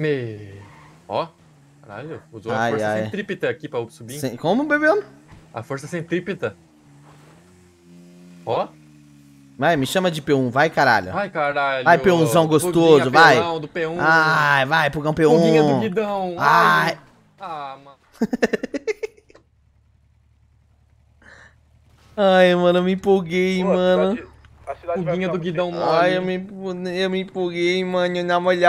Me. Ó. Caralho, usou ai, a força ai. centrípeta aqui pra subir. Sem... Como, bebê? A força centrípeta. Ó. Vai, me chama de P1, vai, caralho. Vai, caralho. Vai, P1zão gostoso, vai. do P1. Ai, vai, Pugão P1. Puguinha do Guidão. Ai. Ah, mano. Ai, mano, eu me empolguei, Pô, mano. A cidade, a cidade Puguinha do Guidão, mano. Ai, eu me, eu me empolguei, mano, na molhada.